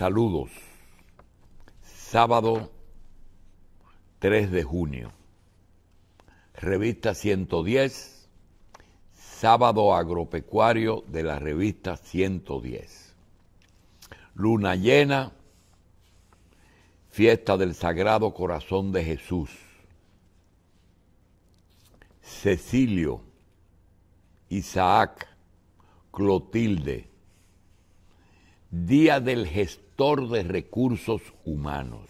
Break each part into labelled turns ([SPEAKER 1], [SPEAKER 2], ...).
[SPEAKER 1] Saludos. Sábado 3 de junio. Revista 110. Sábado agropecuario de la revista 110. Luna llena. Fiesta del Sagrado Corazón de Jesús. Cecilio, Isaac, Clotilde, Día del Gestor de Recursos Humanos.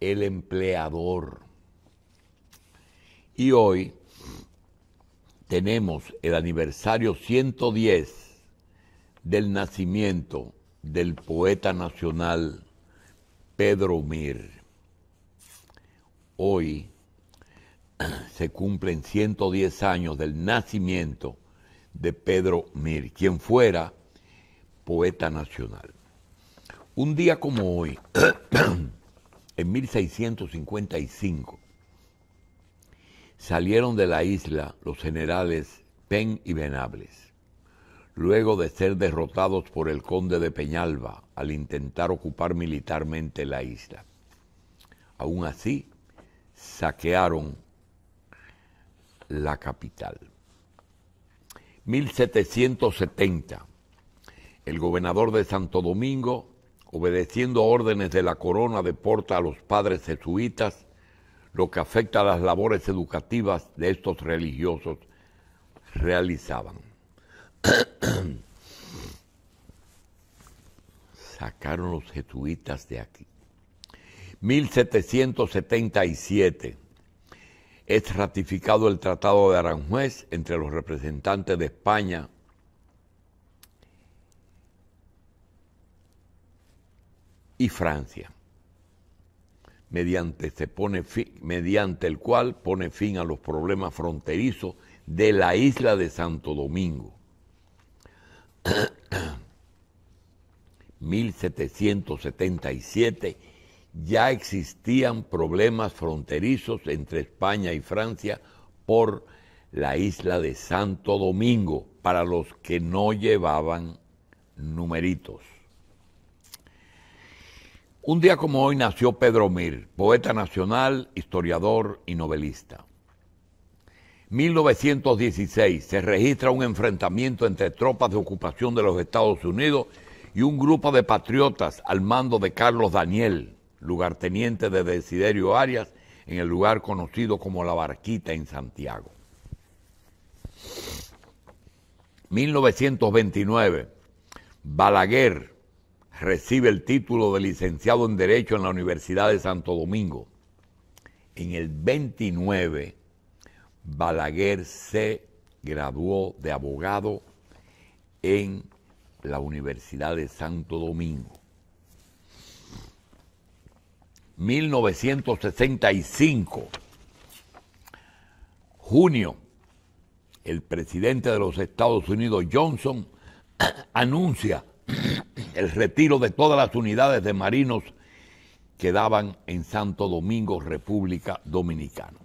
[SPEAKER 1] El empleador. Y hoy tenemos el aniversario 110 del nacimiento del poeta nacional Pedro Mir. Hoy se cumplen 110 años del nacimiento de Pedro Mir, quien fuera poeta nacional. Un día como hoy, en 1655, salieron de la isla los generales Penn y Venables, luego de ser derrotados por el conde de Peñalba al intentar ocupar militarmente la isla. Aún así, saquearon la capital. 1770, el gobernador de Santo Domingo, obedeciendo órdenes de la corona, deporta a los padres jesuitas, lo que afecta a las labores educativas de estos religiosos realizaban. Sacaron los jesuitas de aquí. 1777 es ratificado el Tratado de Aranjuez entre los representantes de España y Francia, mediante, el cual pone fin a los problemas fronterizos de la isla de Santo Domingo. 1777 ya existían problemas fronterizos entre España y Francia por la isla de Santo Domingo, para los que no llevaban numeritos. Un día como hoy nació Pedro Mir, poeta nacional, historiador y novelista. 1916 se registra un enfrentamiento entre tropas de ocupación de los Estados Unidos y un grupo de patriotas al mando de Carlos Daniel, lugarteniente de Desiderio Arias, en el lugar conocido como La Barquita en Santiago. 1929, Balaguer recibe el título de licenciado en Derecho en la Universidad de Santo Domingo. En el 29, Balaguer se graduó de abogado en la Universidad de Santo Domingo. 1965, junio, el presidente de los Estados Unidos, Johnson, anuncia el retiro de todas las unidades de marinos que daban en Santo Domingo, República Dominicana.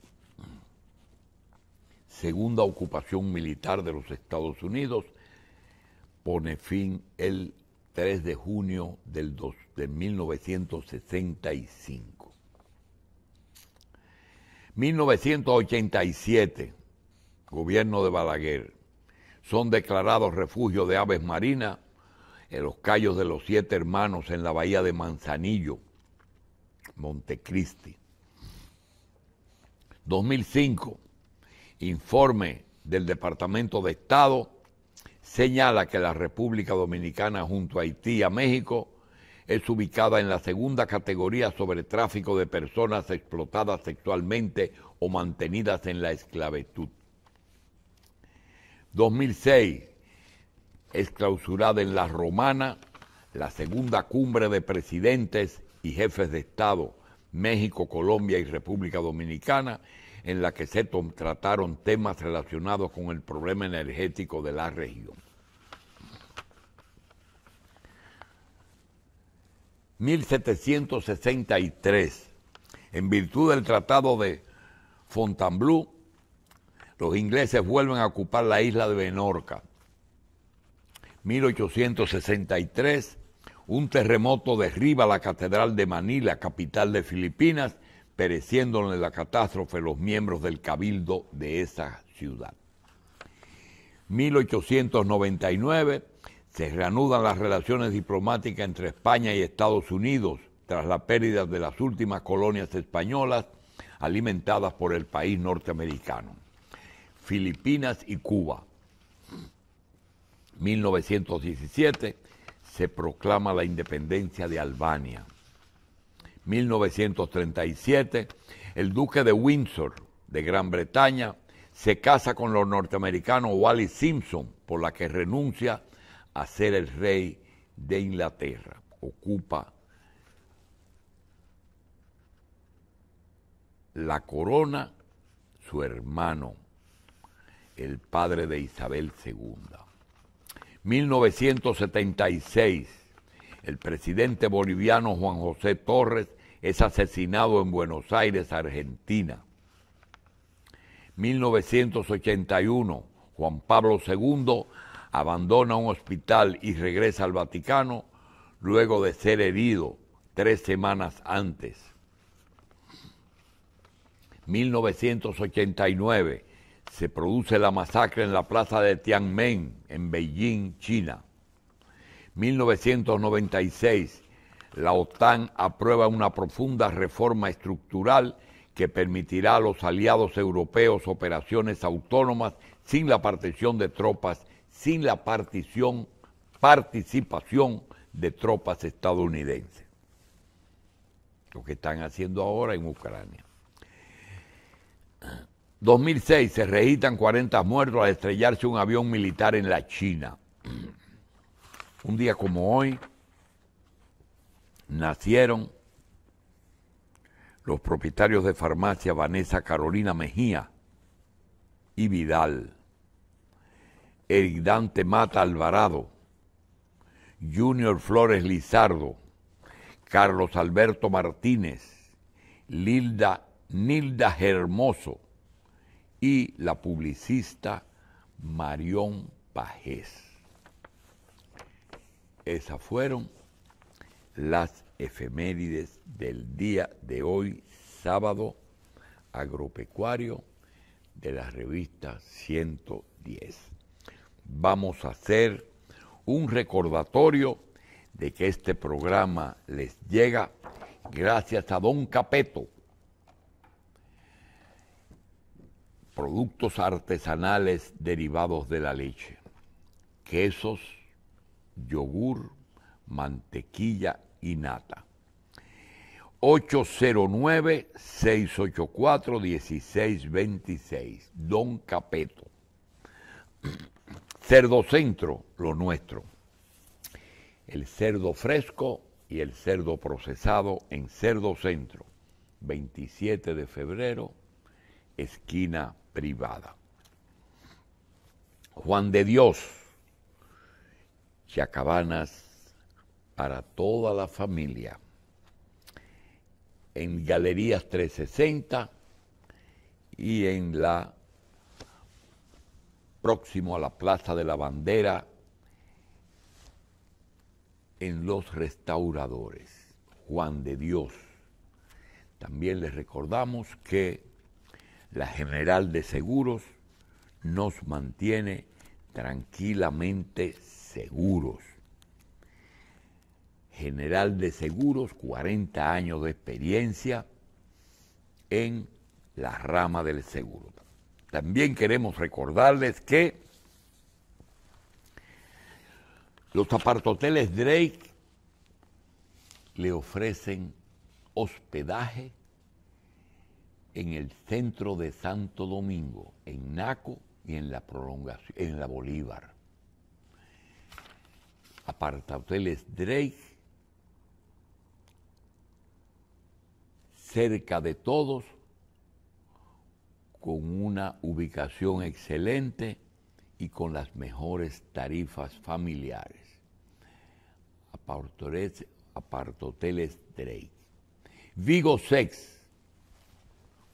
[SPEAKER 1] Segunda ocupación militar de los Estados Unidos pone fin el 3 de junio del de 1965. 1987, gobierno de Balaguer, son declarados refugio de aves marinas en los callos de los siete hermanos en la bahía de Manzanillo, Montecristi. 2005, informe del Departamento de Estado señala que la República Dominicana junto a Haití y a México es ubicada en la segunda categoría sobre tráfico de personas explotadas sexualmente o mantenidas en la esclavitud. 2006 es clausurada en La Romana la segunda cumbre de presidentes y jefes de Estado México, Colombia y República Dominicana, en la que se trataron temas relacionados con el problema energético de la región. ...1763... ...en virtud del Tratado de Fontainebleau... ...los ingleses vuelven a ocupar la isla de Menorca... ...1863 un terremoto derriba la catedral de Manila, capital de Filipinas, pereciéndole la catástrofe los miembros del cabildo de esa ciudad. 1899 se reanudan las relaciones diplomáticas entre España y Estados Unidos tras la pérdida de las últimas colonias españolas alimentadas por el país norteamericano. Filipinas y Cuba. 1917 se proclama la independencia de Albania. 1937, el duque de Windsor de Gran Bretaña se casa con los norteamericanos Wally Simpson, por la que renuncia a ser el rey de Inglaterra. Ocupa la corona su hermano, el padre de Isabel II. 1976, el presidente boliviano Juan José Torres es asesinado en Buenos Aires, Argentina. 1981, Juan Pablo II abandona un hospital y regresa al Vaticano luego de ser herido tres semanas antes. 1989, se produce la masacre en la plaza de Tianmen, en Beijing, China. 1996, la OTAN aprueba una profunda reforma estructural que permitirá a los aliados europeos operaciones autónomas sin la partición de tropas, sin la partición, participación de tropas estadounidenses. Lo que están haciendo ahora en Ucrania. 2006 se registran 40 muertos al estrellarse un avión militar en la China. Un día como hoy nacieron los propietarios de farmacia Vanessa Carolina Mejía y Vidal, Eric Dante Mata Alvarado, Junior Flores Lizardo, Carlos Alberto Martínez, Lilda Nilda Hermoso, y la publicista Marión Pajés. Esas fueron las efemérides del día de hoy, sábado agropecuario de la revista 110. Vamos a hacer un recordatorio de que este programa les llega gracias a Don Capeto, productos artesanales derivados de la leche, quesos, yogur, mantequilla y nata. 809-684-1626, Don Capeto. Cerdo Centro, lo nuestro. El cerdo fresco y el cerdo procesado en Cerdo Centro, 27 de febrero, esquina privada. Juan de Dios, Chacabanas para toda la familia, en Galerías 360 y en la próximo a la Plaza de la Bandera, en los restauradores, Juan de Dios. También les recordamos que la General de Seguros nos mantiene tranquilamente seguros. General de Seguros, 40 años de experiencia en la rama del seguro. También queremos recordarles que los apartoteles Drake le ofrecen hospedaje en el centro de Santo Domingo, en Naco y en la prolongación, en la Bolívar. Aparta hoteles Drake, cerca de todos, con una ubicación excelente y con las mejores tarifas familiares. Hoteles Drake. Vigo Sex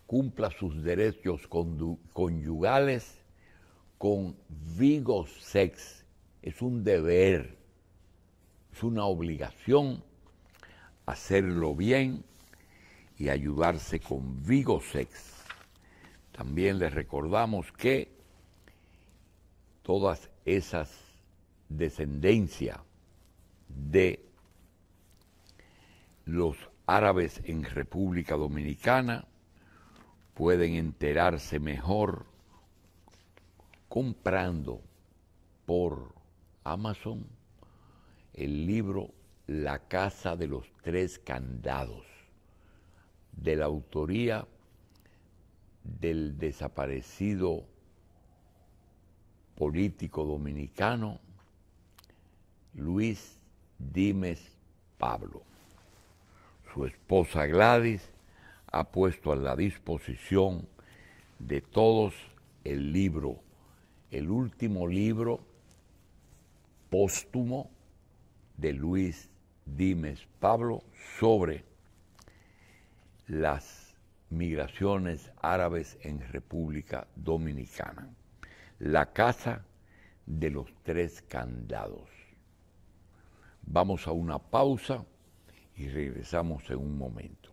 [SPEAKER 1] cumpla sus derechos conyugales con vigo sex. Es un deber, es una obligación hacerlo bien y ayudarse con vigo sex. También les recordamos que todas esas descendencias de los árabes en República Dominicana pueden enterarse mejor comprando por Amazon el libro La Casa de los Tres Candados, de la autoría del desaparecido político dominicano Luis Dimes Pablo. Su esposa Gladys ha puesto a la disposición de todos el libro, el último libro póstumo de Luis Dimes Pablo sobre las migraciones árabes en República Dominicana. La casa de los tres candados. Vamos a una pausa y regresamos en un momento.